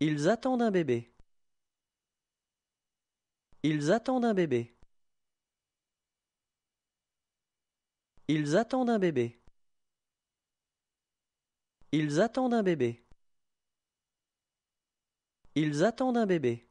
Ils attendent un bébé. Ils attendent un bébé. Ils attendent un bébé. Ils attendent un bébé. Ils attendent un bébé.